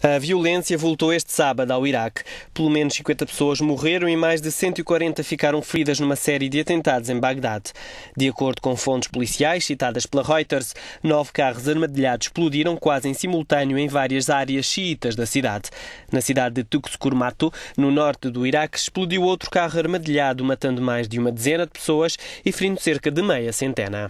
A violência voltou este sábado ao Iraque. Pelo menos 50 pessoas morreram e mais de 140 ficaram feridas numa série de atentados em Bagdade. De acordo com fontes policiais citadas pela Reuters, nove carros armadilhados explodiram quase em simultâneo em várias áreas xiitas da cidade. Na cidade de Tuxkurmato, no norte do Iraque, explodiu outro carro armadilhado, matando mais de uma dezena de pessoas e ferindo cerca de meia centena.